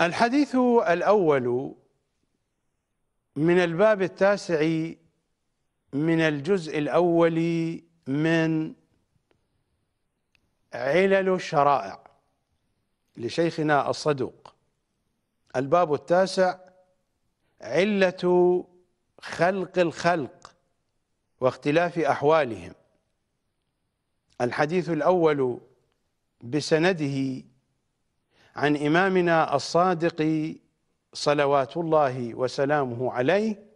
الحديث الأول من الباب التاسع من الجزء الأول من علل الشرائع لشيخنا الصدوق الباب التاسع علة خلق الخلق واختلاف أحوالهم الحديث الأول بسنده عن إمامنا الصادق صلوات الله وسلامه عليه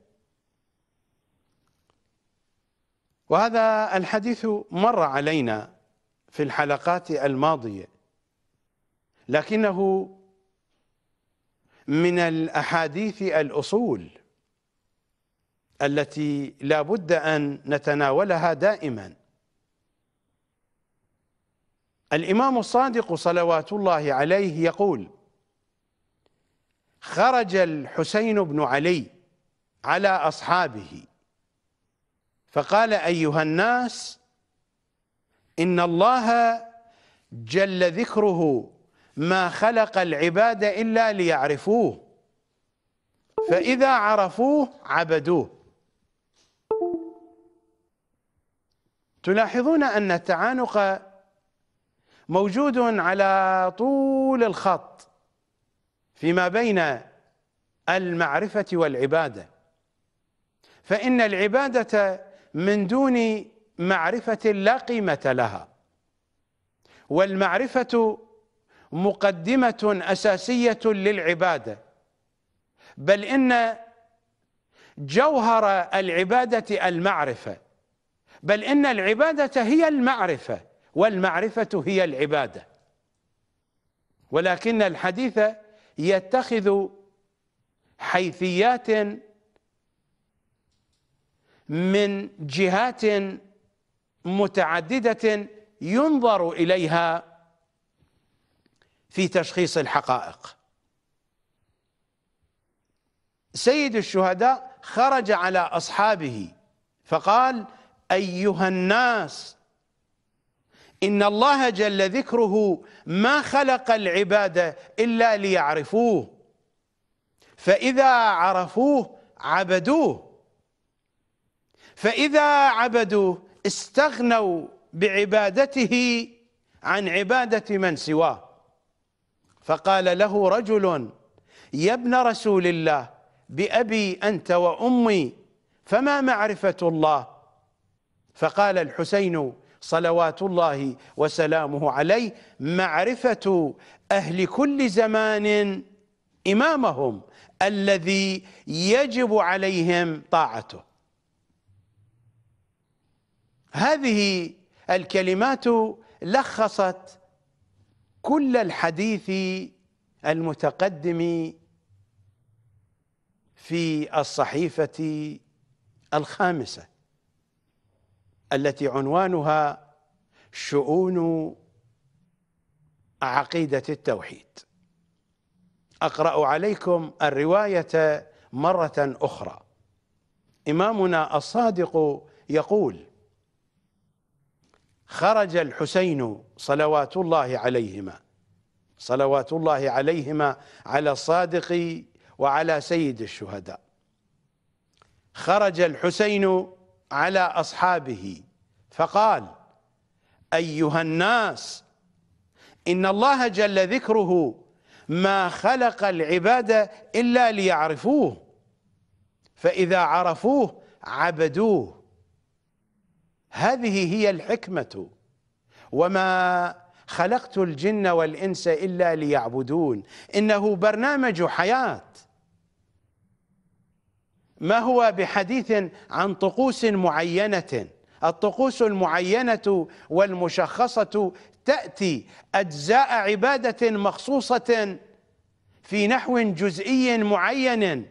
وهذا الحديث مر علينا في الحلقات الماضية لكنه من الأحاديث الأصول التي لا بد أن نتناولها دائماً الإمام الصادق صلوات الله عليه يقول خرج الحسين بن علي على أصحابه فقال أيها الناس إن الله جل ذكره ما خلق العباد إلا ليعرفوه فإذا عرفوه عبدوه تلاحظون أن التعانق موجود على طول الخط فيما بين المعرفة والعبادة فإن العبادة من دون معرفة لا قيمة لها والمعرفة مقدمة أساسية للعبادة بل إن جوهر العبادة المعرفة بل إن العبادة هي المعرفة والمعرفة هي العبادة ولكن الحديث يتخذ حيثيات من جهات متعددة ينظر إليها في تشخيص الحقائق سيد الشهداء خرج على أصحابه فقال أيها الناس إن الله جل ذكره ما خلق العباد إلا ليعرفوه فإذا عرفوه عبدوه فإذا عبدوه استغنوا بعبادته عن عبادة من سواه فقال له رجل يا ابن رسول الله بأبي أنت وأمي فما معرفة الله فقال الحسين صلوات الله وسلامه عليه معرفة أهل كل زمان إمامهم الذي يجب عليهم طاعته هذه الكلمات لخصت كل الحديث المتقدم في الصحيفة الخامسة التي عنوانها شؤون عقيدة التوحيد أقرأ عليكم الرواية مرة أخرى إمامنا الصادق يقول خرج الحسين صلوات الله عليهما صلوات الله عليهما على الصادق وعلى سيد الشهداء خرج الحسين على أصحابه فقال أيها الناس إن الله جل ذكره ما خلق العباد إلا ليعرفوه فإذا عرفوه عبدوه هذه هي الحكمة وما خلقت الجن والإنس إلا ليعبدون إنه برنامج حياة ما هو بحديث عن طقوس معينه الطقوس المعينه والمشخصه تاتي اجزاء عباده مخصوصه في نحو جزئي معين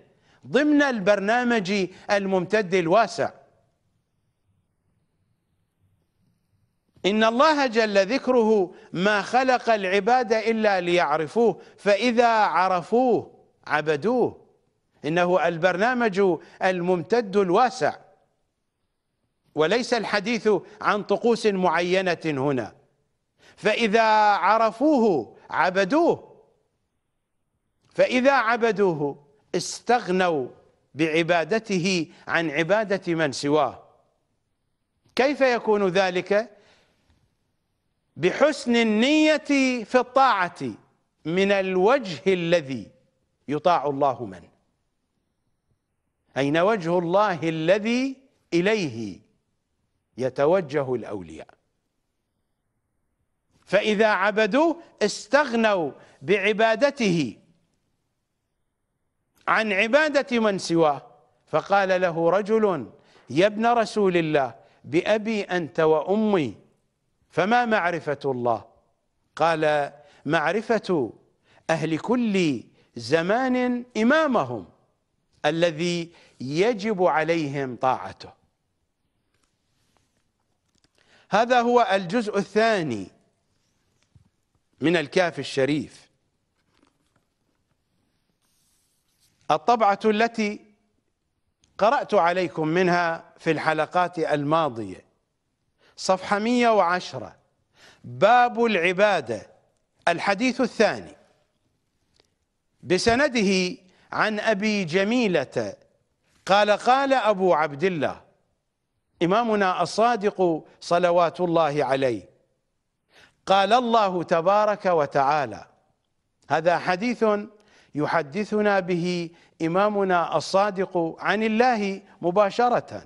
ضمن البرنامج الممتد الواسع ان الله جل ذكره ما خلق العباد الا ليعرفوه فاذا عرفوه عبدوه إنه البرنامج الممتد الواسع وليس الحديث عن طقوس معينة هنا فإذا عرفوه عبدوه فإذا عبدوه استغنوا بعبادته عن عبادة من سواه كيف يكون ذلك؟ بحسن النية في الطاعة من الوجه الذي يطاع الله من أين وجه الله الذي إليه يتوجه الأولياء فإذا عبدوه استغنوا بعبادته عن عبادة من سواه فقال له رجل يا ابن رسول الله بأبي أنت وأمي فما معرفة الله قال معرفة أهل كل زمان إمامهم الذي يجب عليهم طاعته هذا هو الجزء الثاني من الكاف الشريف الطبعة التي قرأت عليكم منها في الحلقات الماضية صفحة 110 باب العبادة الحديث الثاني بسنده عن أبي جميلة قال قال أبو عبد الله إمامنا الصادق صلوات الله عليه قال الله تبارك وتعالى هذا حديث يحدثنا به إمامنا الصادق عن الله مباشرة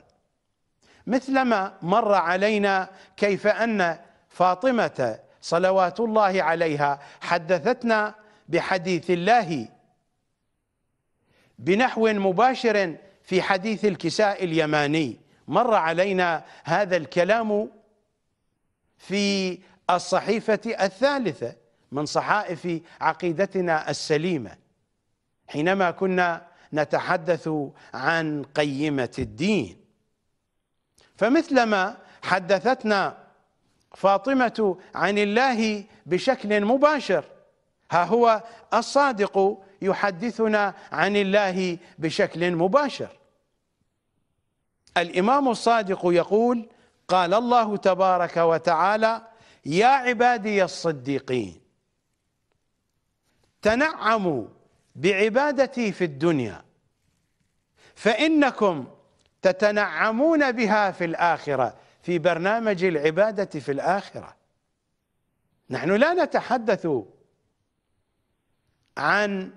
مثلما مر علينا كيف أن فاطمة صلوات الله عليها حدثتنا بحديث الله بنحو مباشر في حديث الكساء اليماني مر علينا هذا الكلام في الصحيفة الثالثة من صحائف عقيدتنا السليمة حينما كنا نتحدث عن قيمة الدين فمثلما حدثتنا فاطمة عن الله بشكل مباشر ها هو الصادق يحدثنا عن الله بشكل مباشر الامام الصادق يقول قال الله تبارك وتعالى يا عبادي الصديقين تنعموا بعبادتي في الدنيا فانكم تتنعمون بها في الاخره في برنامج العباده في الاخره نحن لا نتحدث عن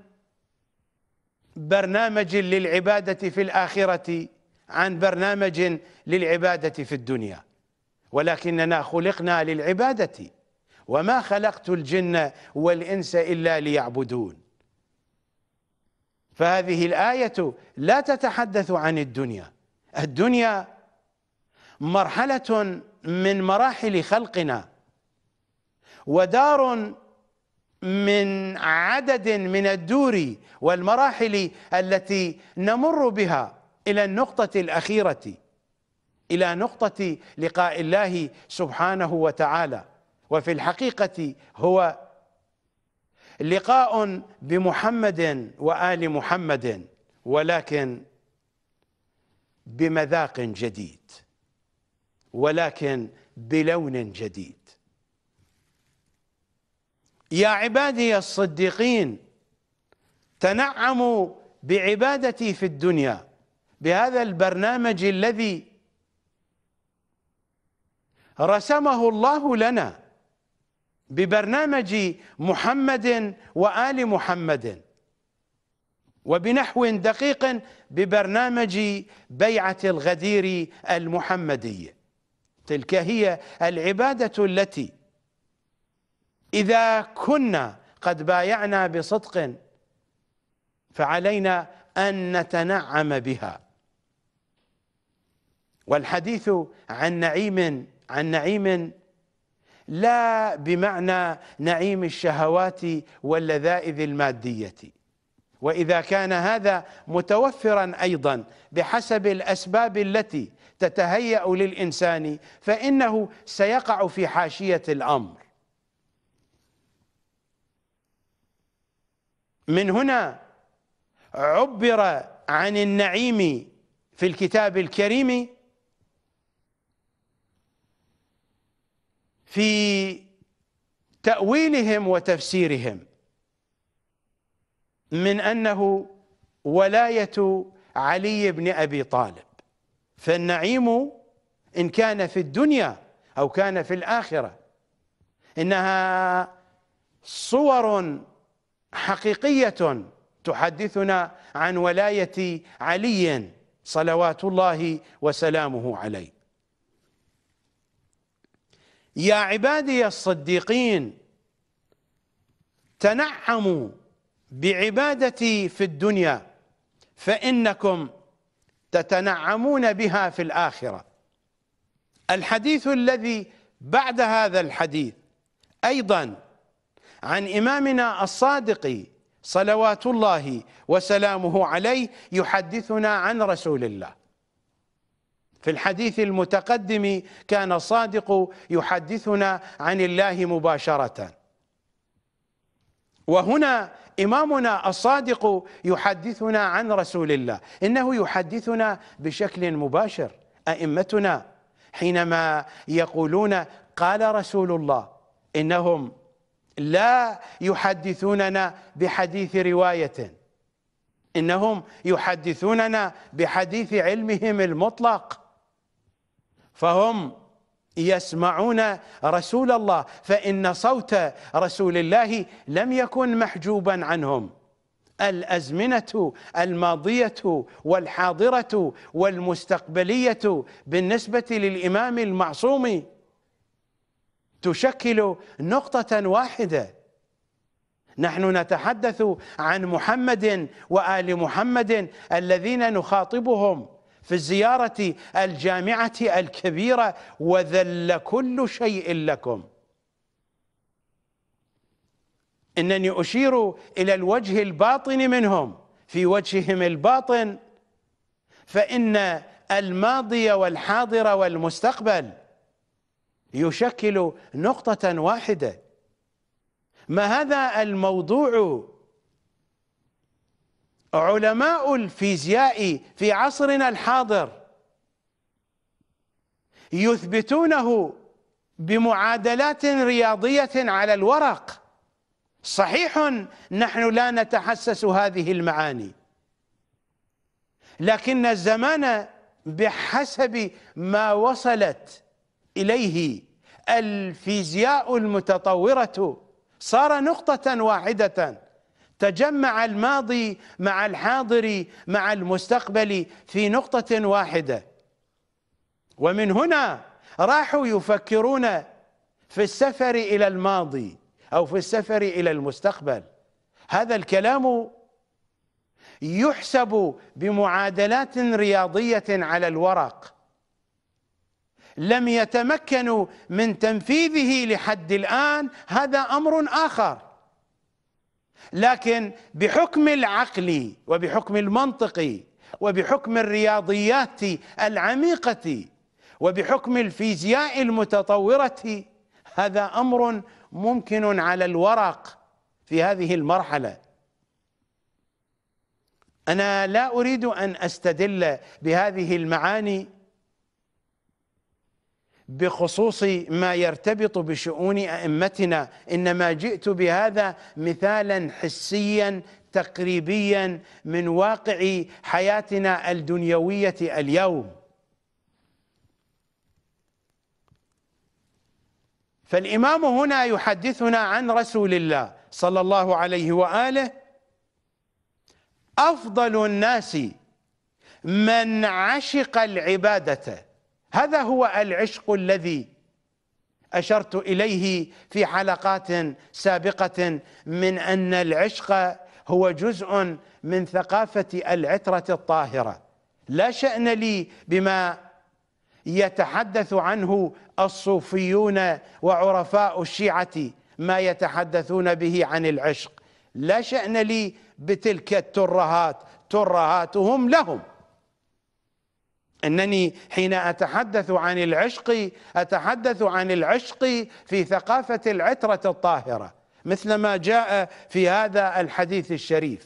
برنامج للعبادة في الآخرة عن برنامج للعبادة في الدنيا ولكننا خلقنا للعبادة وما خلقت الجن والإنس إلا ليعبدون فهذه الآية لا تتحدث عن الدنيا الدنيا مرحلة من مراحل خلقنا ودار من عدد من الدور والمراحل التي نمر بها إلى النقطة الأخيرة إلى نقطة لقاء الله سبحانه وتعالى وفي الحقيقة هو لقاء بمحمد وآل محمد ولكن بمذاق جديد ولكن بلون جديد يا عبادي الصديقين تنعموا بعبادتي في الدنيا بهذا البرنامج الذي رسمه الله لنا ببرنامج محمد وآل محمد وبنحو دقيق ببرنامج بيعة الغدير المحمدية تلك هي العبادة التي إذا كنا قد بايعنا بصدق فعلينا أن نتنعم بها والحديث عن نعيم عن نعيم لا بمعنى نعيم الشهوات واللذائذ المادية وإذا كان هذا متوفرا أيضا بحسب الأسباب التي تتهيأ للإنسان فإنه سيقع في حاشية الأمر من هنا عبر عن النعيم في الكتاب الكريم في تأويلهم وتفسيرهم من أنه ولاية علي بن أبي طالب فالنعيم إن كان في الدنيا أو كان في الآخرة إنها صور حقيقية تحدثنا عن ولاية علي صلوات الله وسلامه عليه يا عبادي الصديقين تنعموا بعبادتي في الدنيا فإنكم تتنعمون بها في الآخرة الحديث الذي بعد هذا الحديث أيضا عن إمامنا الصادق صلوات الله وسلامه عليه يحدثنا عن رسول الله في الحديث المتقدم كان الصادق يحدثنا عن الله مباشرة وهنا إمامنا الصادق يحدثنا عن رسول الله إنه يحدثنا بشكل مباشر أئمتنا حينما يقولون قال رسول الله إنهم لا يحدثوننا بحديث روايه انهم يحدثوننا بحديث علمهم المطلق فهم يسمعون رسول الله فان صوت رسول الله لم يكن محجوبا عنهم الازمنه الماضيه والحاضره والمستقبليه بالنسبه للامام المعصوم تشكل نقطة واحدة نحن نتحدث عن محمد وآل محمد الذين نخاطبهم في الزيارة الجامعة الكبيرة وذل كل شيء لكم إنني أشير إلى الوجه الباطن منهم في وجههم الباطن فإن الماضي والحاضر والمستقبل يشكل نقطة واحدة ما هذا الموضوع علماء الفيزياء في عصرنا الحاضر يثبتونه بمعادلات رياضية على الورق صحيح نحن لا نتحسس هذه المعاني لكن الزمان بحسب ما وصلت إليه الفيزياء المتطورة صار نقطة واحدة تجمع الماضي مع الحاضر مع المستقبل في نقطة واحدة ومن هنا راحوا يفكرون في السفر إلى الماضي أو في السفر إلى المستقبل هذا الكلام يحسب بمعادلات رياضية على الورق لم يتمكنوا من تنفيذه لحد الآن هذا أمر آخر لكن بحكم العقل وبحكم المنطق وبحكم الرياضيات العميقة وبحكم الفيزياء المتطورة هذا أمر ممكن على الورق في هذه المرحلة أنا لا أريد أن أستدل بهذه المعاني بخصوص ما يرتبط بشؤون ائمتنا انما جئت بهذا مثالا حسيا تقريبيا من واقع حياتنا الدنيويه اليوم فالامام هنا يحدثنا عن رسول الله صلى الله عليه واله افضل الناس من عشق العباده هذا هو العشق الذي اشرت اليه في حلقات سابقه من ان العشق هو جزء من ثقافه العتره الطاهره لا شان لي بما يتحدث عنه الصوفيون وعرفاء الشيعه ما يتحدثون به عن العشق لا شان لي بتلك الترهات ترهاتهم لهم انني حين اتحدث عن العشق اتحدث عن العشق في ثقافه العتره الطاهره مثل ما جاء في هذا الحديث الشريف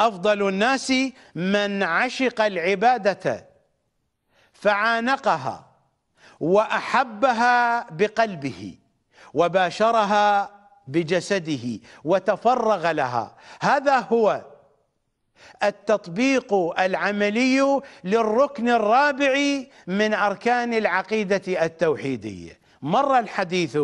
افضل الناس من عشق العباده فعانقها واحبها بقلبه وباشرها بجسده وتفرغ لها هذا هو التطبيق العملي للركن الرابع من أركان العقيدة التوحيدية مر الحديث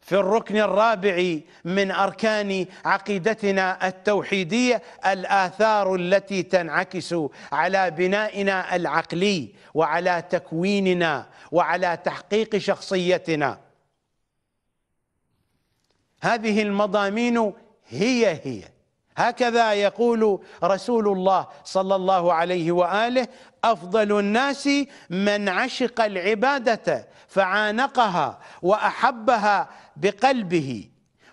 في الركن الرابع من أركان عقيدتنا التوحيدية الآثار التي تنعكس على بنائنا العقلي وعلى تكويننا وعلى تحقيق شخصيتنا هذه المضامين هي هي هكذا يقول رسول الله صلى الله عليه واله افضل الناس من عشق العباده فعانقها واحبها بقلبه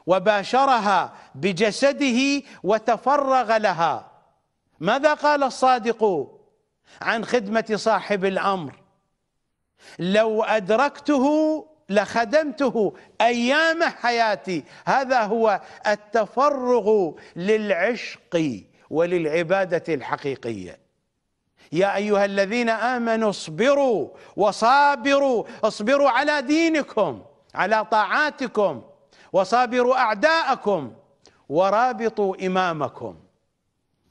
وباشرها بجسده وتفرغ لها ماذا قال الصادق عن خدمه صاحب الامر لو ادركته لخدمته ايام حياتي هذا هو التفرغ للعشق وللعباده الحقيقيه يا ايها الذين امنوا اصبروا وصابروا اصبروا على دينكم على طاعاتكم وصابروا اعداءكم ورابطوا امامكم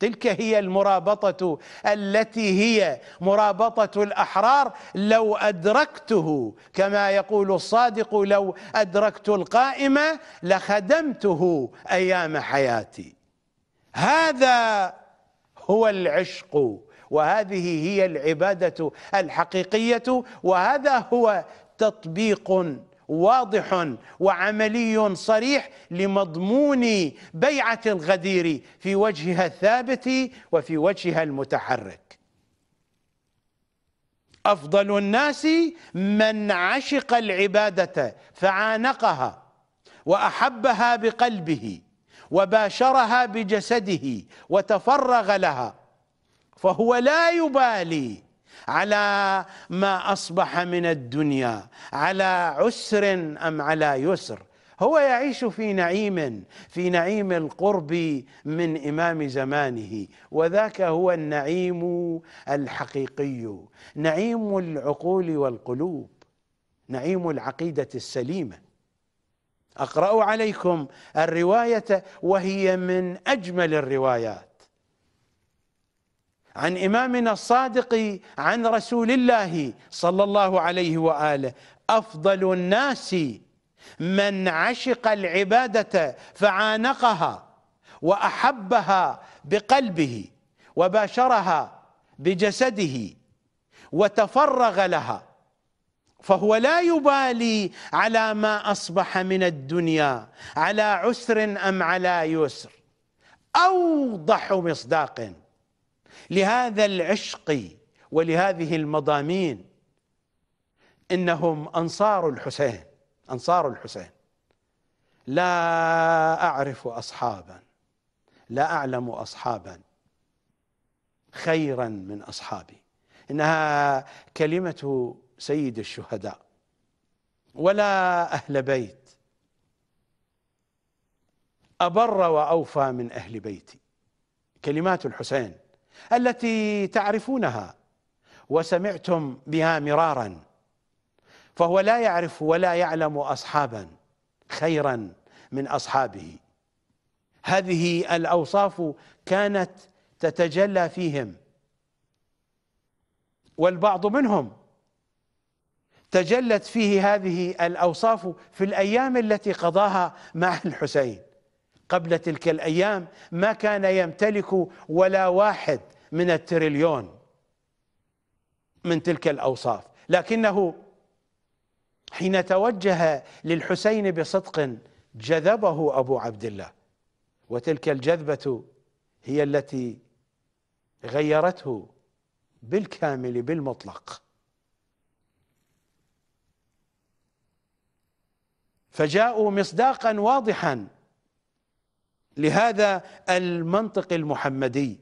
تلك هي المرابطه التي هي مرابطه الاحرار لو ادركته كما يقول الصادق لو ادركت القائمه لخدمته ايام حياتي هذا هو العشق وهذه هي العباده الحقيقيه وهذا هو تطبيق واضح وعملي صريح لمضمون بيعة الغدير في وجهها الثابت وفي وجهها المتحرك أفضل الناس من عشق العبادة فعانقها وأحبها بقلبه وباشرها بجسده وتفرغ لها فهو لا يبالي على ما اصبح من الدنيا على عسر ام على يسر هو يعيش في نعيم في نعيم القرب من امام زمانه وذاك هو النعيم الحقيقي نعيم العقول والقلوب نعيم العقيده السليمه اقرا عليكم الروايه وهي من اجمل الروايات عن إمامنا الصادق عن رسول الله صلى الله عليه وآله أفضل الناس من عشق العبادة فعانقها وأحبها بقلبه وباشرها بجسده وتفرغ لها فهو لا يبالي على ما أصبح من الدنيا على عسر أم على يسر أوضح مصداق لهذا العشق ولهذه المضامين انهم انصار الحسين انصار الحسين لا اعرف اصحابا لا اعلم اصحابا خيرا من اصحابي انها كلمه سيد الشهداء ولا اهل بيت ابر واوفى من اهل بيتي كلمات الحسين التي تعرفونها وسمعتم بها مرارا فهو لا يعرف ولا يعلم اصحابا خيرا من اصحابه هذه الاوصاف كانت تتجلى فيهم والبعض منهم تجلت فيه هذه الاوصاف في الايام التي قضاها مع الحسين قبل تلك الايام ما كان يمتلك ولا واحد من التريليون من تلك الاوصاف لكنه حين توجه للحسين بصدق جذبه ابو عبد الله وتلك الجذبه هي التي غيرته بالكامل بالمطلق فجاءوا مصداقا واضحا لهذا المنطق المحمدي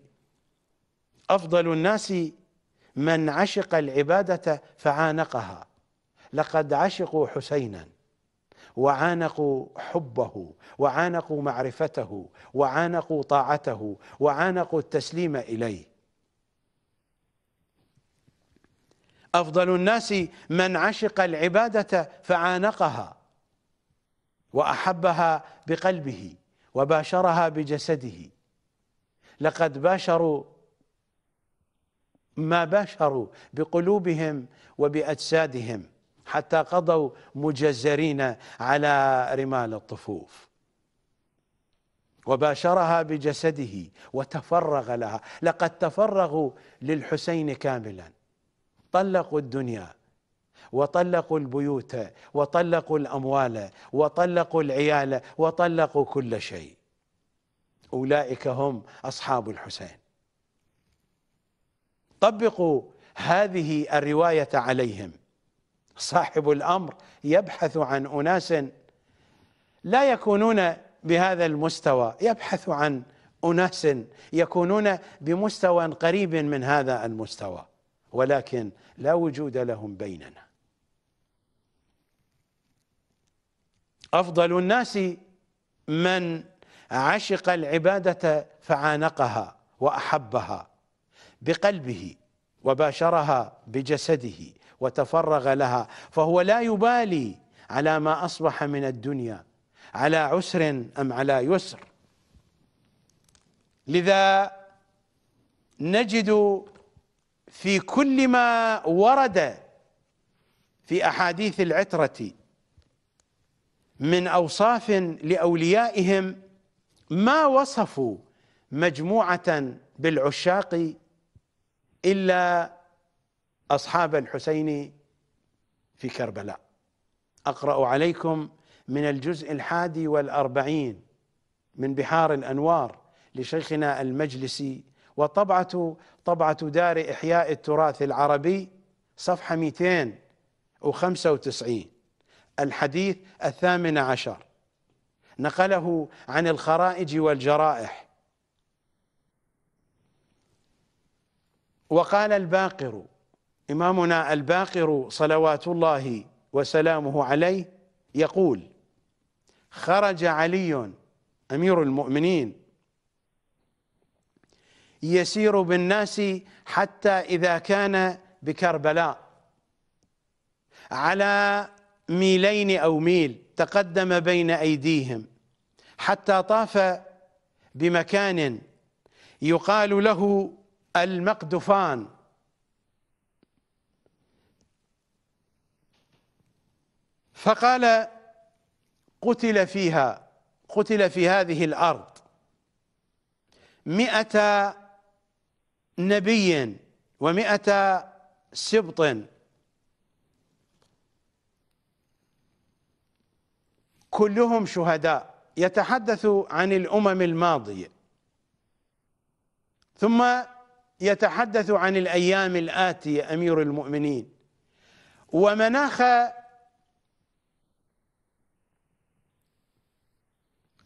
افضل الناس من عشق العباده فعانقها لقد عشقوا حسينا وعانقوا حبه وعانقوا معرفته وعانقوا طاعته وعانقوا التسليم اليه افضل الناس من عشق العباده فعانقها واحبها بقلبه وباشرها بجسده لقد باشروا ما باشروا بقلوبهم وبأجسادهم حتى قضوا مجزرين على رمال الطفوف وباشرها بجسده وتفرغ لها لقد تفرغوا للحسين كاملا طلقوا الدنيا وطلقوا البيوت وطلقوا الأموال وطلقوا العيال وطلقوا كل شيء أولئك هم أصحاب الحسين طبقوا هذه الرواية عليهم صاحب الأمر يبحث عن أناس لا يكونون بهذا المستوى يبحث عن أناس يكونون بمستوى قريب من هذا المستوى ولكن لا وجود لهم بيننا أفضل الناس من عشق العبادة فعانقها وأحبها بقلبه وباشرها بجسده وتفرغ لها فهو لا يبالي على ما أصبح من الدنيا على عسر أم على يسر لذا نجد في كل ما ورد في أحاديث العترة من اوصاف لاوليائهم ما وصفوا مجموعه بالعشاق الا اصحاب الحسين في كربلاء اقرا عليكم من الجزء الحادي والاربعين من بحار الانوار لشيخنا المجلسي وطبعه طبعه دار احياء التراث العربي صفحه 295 الحديث الثامن عشر نقله عن الخرائج والجرائح وقال الباقر إمامنا الباقر صلوات الله وسلامه عليه يقول خرج علي أمير المؤمنين يسير بالناس حتى إذا كان بكربلاء على ميلين أو ميل تقدم بين أيديهم حتى طاف بمكان يقال له المقدفان فقال قتل فيها قتل في هذه الأرض مئة نبي ومئة سبط كلهم شهداء يتحدث عن الامم الماضيه ثم يتحدث عن الايام الاتيه امير المؤمنين ومناخ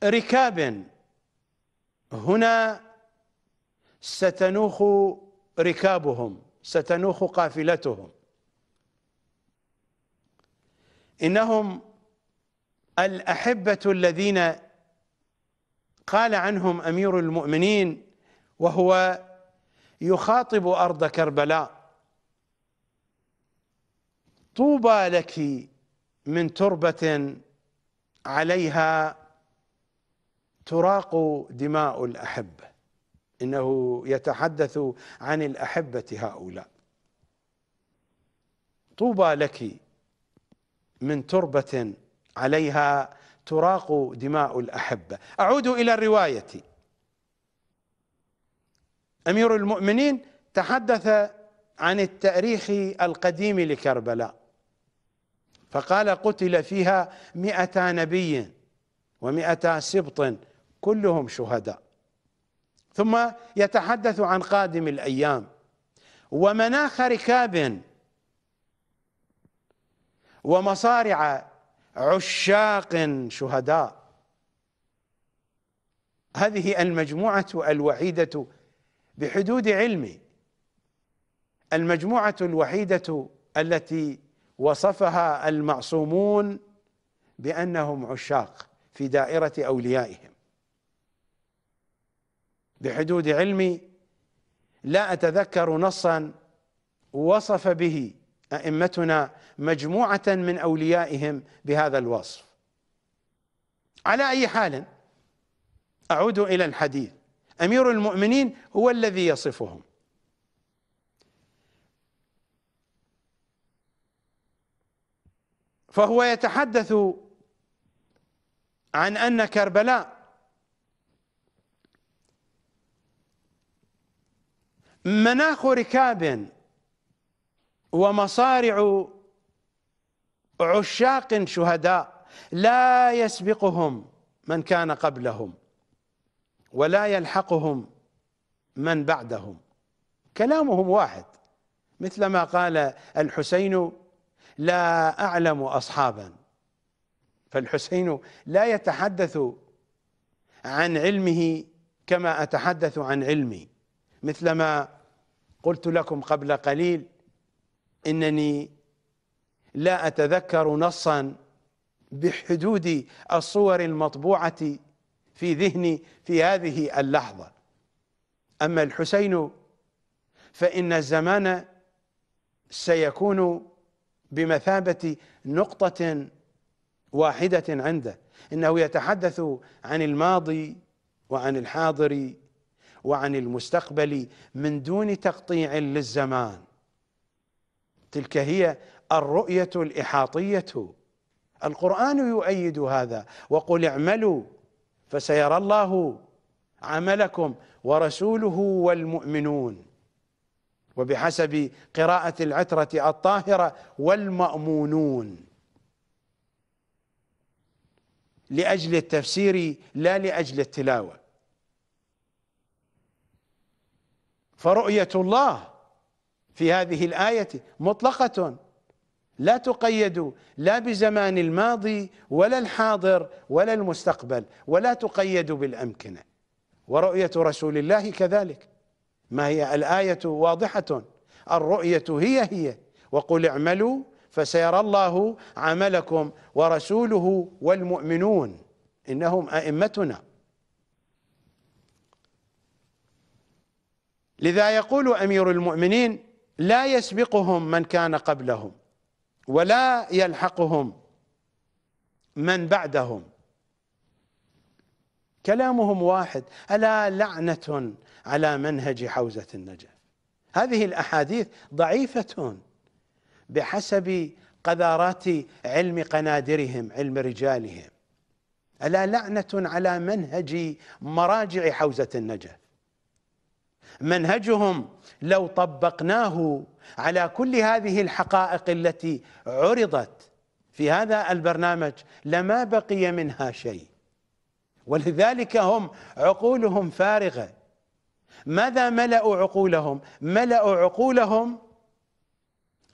ركاب هنا ستنوخ ركابهم ستنوخ قافلتهم انهم الأحبة الذين قال عنهم أمير المؤمنين وهو يخاطب أرض كربلاء طوبى لك من تربة عليها تراق دماء الأحبة إنه يتحدث عن الأحبة هؤلاء طوبى لك من تربة عليها تراق دماء الأحبة أعود إلى الرواية أمير المؤمنين تحدث عن التاريخ القديم لكربلاء فقال قتل فيها مئة نبي ومئة سبط كلهم شهداء ثم يتحدث عن قادم الأيام ومناخ ركاب ومصارع عشاق شهداء هذه المجموعة الوحيدة بحدود علمي المجموعة الوحيدة التي وصفها المعصومون بأنهم عشاق في دائرة أوليائهم بحدود علمي لا أتذكر نصا وصف به ائمتنا مجموعه من اوليائهم بهذا الوصف على اي حال اعود الى الحديث امير المؤمنين هو الذي يصفهم فهو يتحدث عن ان كربلاء مناخ ركاب ومصارع عشاق شهداء لا يسبقهم من كان قبلهم ولا يلحقهم من بعدهم كلامهم واحد مثل ما قال الحسين لا أعلم أصحابا فالحسين لا يتحدث عن علمه كما أتحدث عن علمي مثل ما قلت لكم قبل قليل إنني لا أتذكر نصا بحدود الصور المطبوعة في ذهني في هذه اللحظة أما الحسين فإن الزمان سيكون بمثابة نقطة واحدة عنده إنه يتحدث عن الماضي وعن الحاضر وعن المستقبل من دون تقطيع للزمان تلك هي الرؤيه الاحاطيه القران يؤيد هذا وقل اعملوا فسيرى الله عملكم ورسوله والمؤمنون وبحسب قراءه العتره الطاهره والمامونون لاجل التفسير لا لاجل التلاوه فرؤيه الله في هذه الآية مطلقة لا تقيد لا بزمان الماضي ولا الحاضر ولا المستقبل ولا تقيد بالأمكنة ورؤية رسول الله كذلك ما هي الآية واضحة الرؤية هي هي وقل اعملوا فسيرى الله عملكم ورسوله والمؤمنون إنهم أئمتنا لذا يقول أمير المؤمنين لا يسبقهم من كان قبلهم ولا يلحقهم من بعدهم كلامهم واحد الا لعنه على منهج حوزه النجف هذه الاحاديث ضعيفه بحسب قذارات علم قنادرهم علم رجالهم الا لعنه على منهج مراجع حوزه النجف منهجهم لو طبقناه على كل هذه الحقائق التي عرضت في هذا البرنامج لما بقي منها شيء ولذلك هم عقولهم فارغه ماذا ملأوا عقولهم؟ ملأوا عقولهم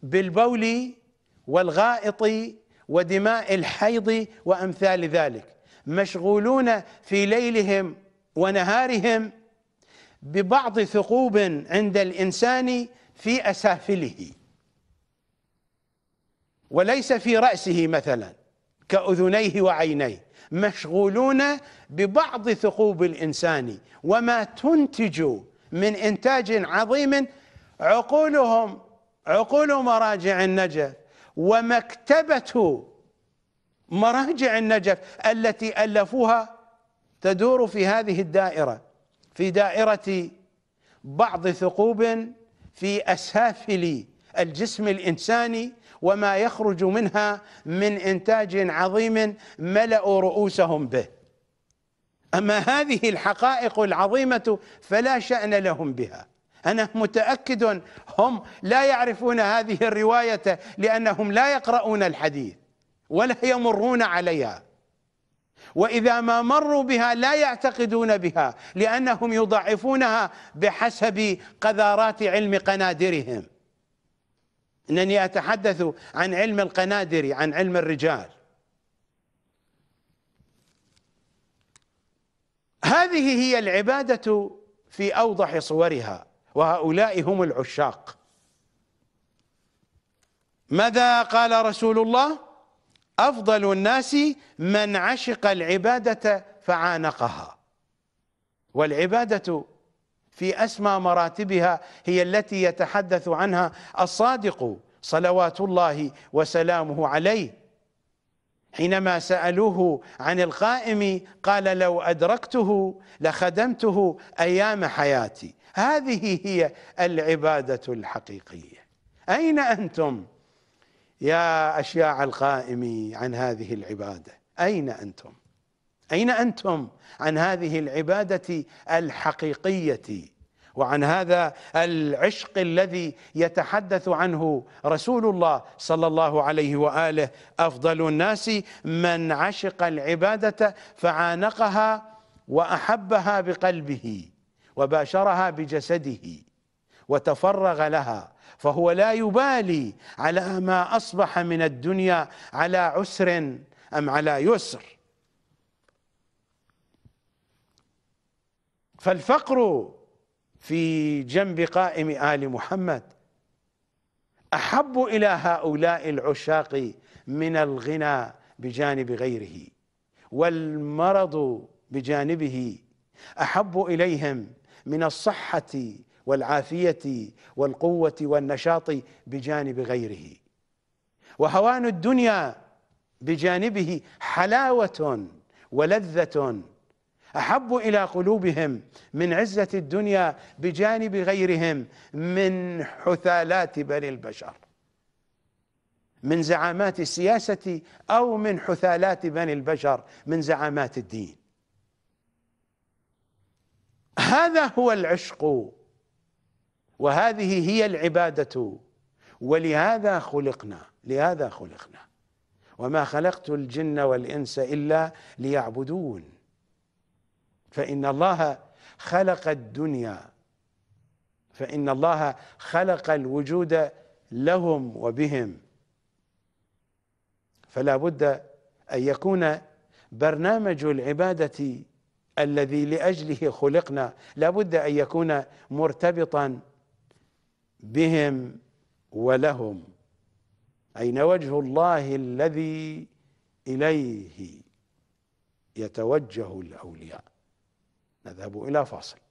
بالبول والغائط ودماء الحيض وامثال ذلك مشغولون في ليلهم ونهارهم ببعض ثقوب عند الانسان في اسافله وليس في راسه مثلا كاذنيه وعينيه مشغولون ببعض ثقوب الانسان وما تنتج من انتاج عظيم عقولهم عقول مراجع النجف ومكتبه مراجع النجف التي الفوها تدور في هذه الدائره في دائرة بعض ثقوب في أسافل الجسم الإنساني وما يخرج منها من إنتاج عظيم ملأوا رؤوسهم به أما هذه الحقائق العظيمة فلا شأن لهم بها أنا متأكد هم لا يعرفون هذه الرواية لأنهم لا يقرؤون الحديث ولا يمرون عليها واذا ما مروا بها لا يعتقدون بها لانهم يضعفونها بحسب قذارات علم قنادرهم انني اتحدث عن علم القنادر عن علم الرجال هذه هي العباده في اوضح صورها وهؤلاء هم العشاق ماذا قال رسول الله أفضل الناس من عشق العبادة فعانقها والعبادة في أسمى مراتبها هي التي يتحدث عنها الصادق صلوات الله وسلامه عليه حينما سألوه عن القائم قال لو أدركته لخدمته أيام حياتي هذه هي العبادة الحقيقية أين أنتم؟ يا أشياع القائم عن هذه العبادة أين أنتم أين أنتم عن هذه العبادة الحقيقية وعن هذا العشق الذي يتحدث عنه رسول الله صلى الله عليه واله افضل الناس من عشق العباده فعانقها واحبها بقلبه وباشرها بجسده وتفرغ لها فهو لا يبالي على ما اصبح من الدنيا على عسر ام على يسر فالفقر في جنب قائم ال محمد احب الى هؤلاء العشاق من الغنى بجانب غيره والمرض بجانبه احب اليهم من الصحه والعافية والقوة والنشاط بجانب غيره وهوان الدنيا بجانبه حلاوة ولذة أحب إلى قلوبهم من عزة الدنيا بجانب غيرهم من حثالات بني البشر من زعامات السياسة أو من حثالات بني البشر من زعامات الدين هذا هو العشق وهذه هي العبادة ولهذا خلقنا لهذا خلقنا وما خلقت الجن والإنس إلا ليعبدون فإن الله خلق الدنيا فإن الله خلق الوجود لهم وبهم فلا بد أن يكون برنامج العبادة الذي لأجله خلقنا لا بد أن يكون مرتبطا بهم ولهم اين وجه الله الذي اليه يتوجه الاولياء نذهب الى فاصل